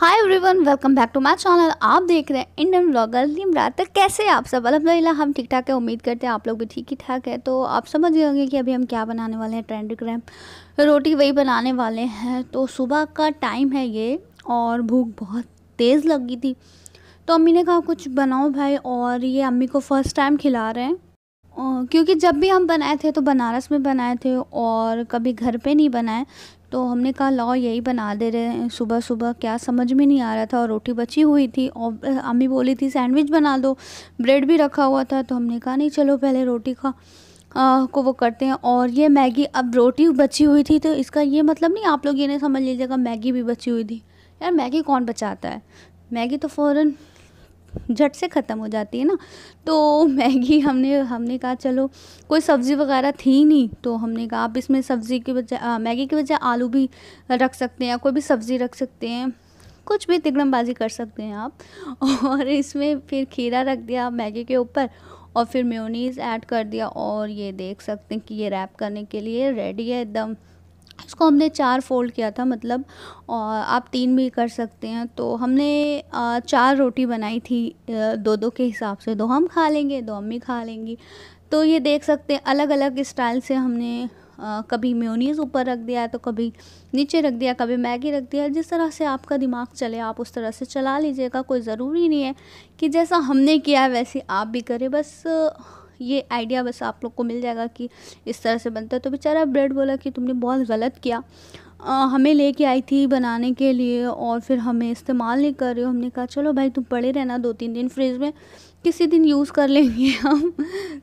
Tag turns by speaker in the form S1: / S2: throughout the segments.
S1: hi everyone welcome back to my channel आप देख रहे हैं इंडियन व्लॉगर लिमरात तो कैसे आप सब अलहमदिल्ला हम ठीक ठाक है उम्मीद करते हैं आप लोग भी ठीक ही ठाक है तो आप समझ गए होंगे कि अभी हम क्या बनाने वाले हैं ट्रेंड क्रैम रोटी वही बनाने वाले हैं तो सुबह का टाइम है ये और भूख बहुत तेज़ लगी थी तो अम्मी ने कहा कुछ बनाओ भाई और ये अम्मी को फ़र्स्ट टाइम खिला रहे हैं क्योंकि जब भी हम बनाए थे तो बनारस में बनाए थे और कभी घर पे नहीं बनाए तो हमने कहा लाओ यही बना दे रहे हैं सुबह सुबह क्या समझ में नहीं आ रहा था और रोटी बची हुई थी और अम्मी बोली थी सैंडविच बना दो ब्रेड भी रखा हुआ था तो हमने कहा नहीं चलो पहले रोटी खा आ, को वो करते हैं और ये मैगी अब रोटी बची हुई थी तो इसका ये मतलब नहीं आप लोग ये नहीं समझ लीजिएगा मैगी भी बची हुई थी यार मैगी कौन बचाता है मैगी तो फ़ौरन झट से ख़त्म हो जाती है ना तो मैगी हमने हमने कहा चलो कोई सब्ज़ी वगैरह थी नहीं तो हमने कहा आप इसमें सब्ज़ी के बजाय मैगी की बजाय आलू भी रख सकते हैं या कोई भी सब्ज़ी रख सकते हैं कुछ भी तिकड़मबाजी कर सकते हैं आप और इसमें फिर खीरा रख दिया मैगी के ऊपर और फिर म्योनीज़ ऐड कर दिया और ये देख सकते हैं कि ये रैप करने के लिए रेडी है एकदम इसको हमने चार फोल्ड किया था मतलब और आप तीन भी कर सकते हैं तो हमने चार रोटी बनाई थी दो दो के हिसाब से दो हम खा लेंगे दो अम्मी खा लेंगी तो ये देख सकते हैं अलग अलग स्टाइल से हमने कभी म्योनीज़ ऊपर रख दिया तो कभी नीचे रख दिया कभी मैगी रख दिया जिस तरह से आपका दिमाग चले आप उस तरह से चला लीजिएगा कोई ज़रूरी नहीं है कि जैसा हमने किया है वैसे आप भी करें बस ये आइडिया बस आप लोग को मिल जाएगा कि इस तरह से बनता है तो बेचारा ब्रेड बोला कि तुमने बहुत गलत किया आ, हमें लेके आई थी बनाने के लिए और फिर हमें इस्तेमाल नहीं कर रहे हो हमने कहा चलो भाई तुम पड़े रहना दो तीन दिन फ्रिज में किसी दिन यूज़ कर लेंगे हम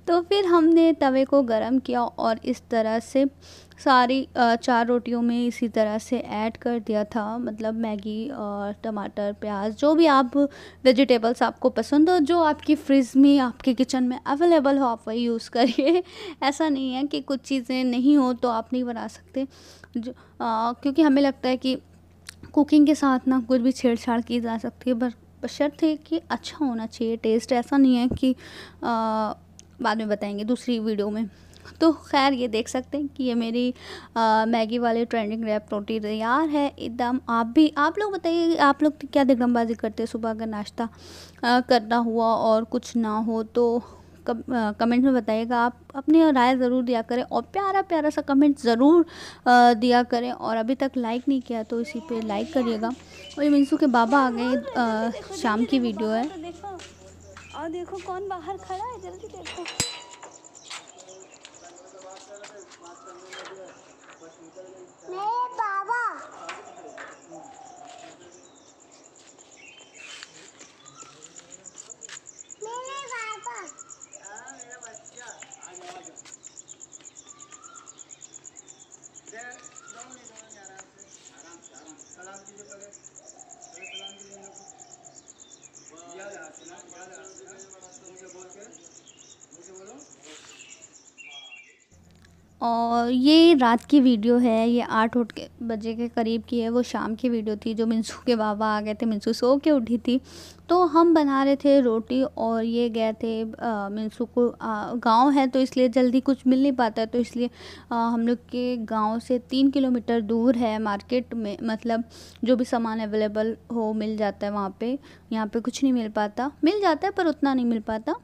S1: तो फिर हमने तवे को गरम किया और इस तरह से सारी चार रोटियों में इसी तरह से ऐड कर दिया था मतलब मैगी और टमाटर प्याज जो भी आप वेजिटेबल्स आपको पसंद हो जो आपकी फ्रिज में आपके किचन में अवेलेबल हो आप वही यूज़ करिए ऐसा नहीं है कि कुछ चीज़ें नहीं हो तो आप नहीं बना सकते जो आ, क्योंकि हमें लगता है कि कुकिंग के साथ ना कुछ भी छेड़छाड़ की जा सकती है बट है कि अच्छा होना चाहिए टेस्ट ऐसा नहीं है कि आ, बाद में बताएंगे दूसरी वीडियो में तो खैर ये देख सकते हैं कि ये मेरी आ, मैगी वाले ट्रेंडिंग रैप रोटी तैयार है एकदम आप भी आप लोग बताइए आप लोग क्या दिग्गमबाजी करते हैं सुबह का नाश्ता करना हुआ और कुछ ना हो तो कमेंट्स कमेंट में बताइएगा आप अपनी राय ज़रूर दिया करें और प्यारा प्यारा सा कमेंट ज़रूर दिया करें और अभी तक लाइक नहीं किया तो इसी पे लाइक करिएगा और ये मिनसू के बाबा आ गए शाम की वीडियो है और देखो कौन बाहर खड़ा है जल्दी देखो মুখে বলছে মুখে বলো और ये रात की वीडियो है ये आठ उठ के बजे के करीब की है वो शाम की वीडियो थी जो मिंसू के बाबा आ गए थे मिंसू सो के उठी थी तो हम बना रहे थे रोटी और ये गए थे मिंसू को गांव है तो इसलिए जल्दी कुछ मिल नहीं पाता है तो इसलिए आ, हम लोग के गांव से तीन किलोमीटर दूर है मार्केट में मतलब जो भी सामान अवेलेबल हो मिल जाता है वहाँ पर यहाँ पर कुछ नहीं मिल पाता मिल जाता है पर उतना नहीं मिल पाता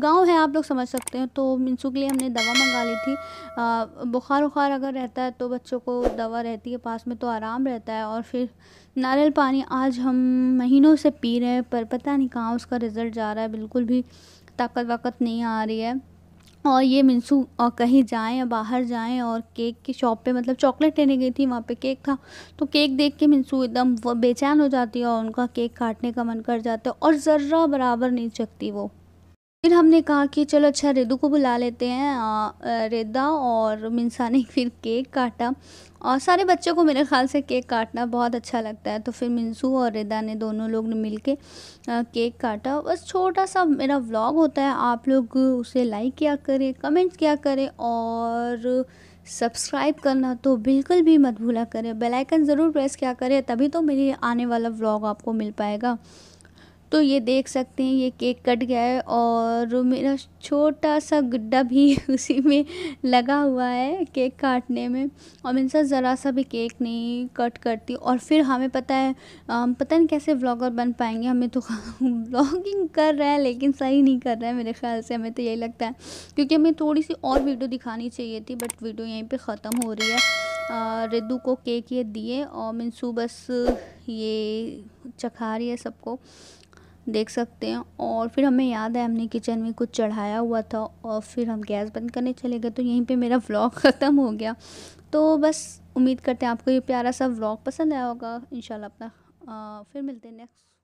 S1: गांव है आप लोग समझ सकते हैं तो मिनसू के लिए हमने दवा मंगा ली थी आ, बुखार उखार अगर रहता है तो बच्चों को दवा रहती है पास में तो आराम रहता है और फिर नारियल पानी आज हम महीनों से पी रहे हैं पर पता नहीं कहाँ उसका रिज़ल्ट जा रहा है बिल्कुल भी ताकत वाकत नहीं आ रही है और ये मिनसू और कहीं जाएँ या बाहर जाएँ और केक की शॉप पे मतलब चॉकलेट लेने गई थी वहाँ पे केक था तो केक देख के मिनसू एकदम बेचैन हो जाती है और उनका केक काटने का मन कर जाता है और ज़र्रा बराबर नहीं चकती वो फिर हमने कहा कि चलो अच्छा रेदू को बुला लेते हैं रेदा और मिनसा ने फिर केक काटा और सारे बच्चों को मेरे ख्याल से केक काटना बहुत अच्छा लगता है तो फिर मिनसू और रेदा ने दोनों लोग ने मिल केक काटा बस छोटा सा मेरा व्लॉग होता है आप लोग उसे लाइक किया करें कमेंट किया करें और सब्सक्राइब करना तो बिल्कुल भी मत भूला करें बेल आइकन ज़रूर प्रेस किया करें तभी तो मेरी आने वाला व्लॉग आपको मिल पाएगा तो ये देख सकते हैं ये केक कट गया है और मेरा छोटा सा गुड्डा भी उसी में लगा हुआ है केक काटने में और मेरे साथ ज़रा सा भी केक नहीं कट करती और फिर हमें पता है पता नहीं कैसे व्लॉगर बन पाएंगे हमें तो व्लॉगिंग कर रहा है लेकिन सही नहीं कर रहा है मेरे ख्याल से हमें तो यही लगता है क्योंकि हमें थोड़ी सी और वीडियो दिखानी चाहिए थी बट वीडियो यहीं पर ख़त्म हो रही है रिदू को केक ये दिए और मिनसू बस ये चखा रही है सबको देख सकते हैं और फिर हमें याद है हमने किचन में कुछ चढ़ाया हुआ था और फिर हम गैस बंद करने चले गए तो यहीं पे मेरा व्लॉग ख़त्म हो गया तो बस उम्मीद करते हैं आपको ये प्यारा सा व्लॉग पसंद आया होगा इन अपना आ, फिर मिलते हैं नेक्स्ट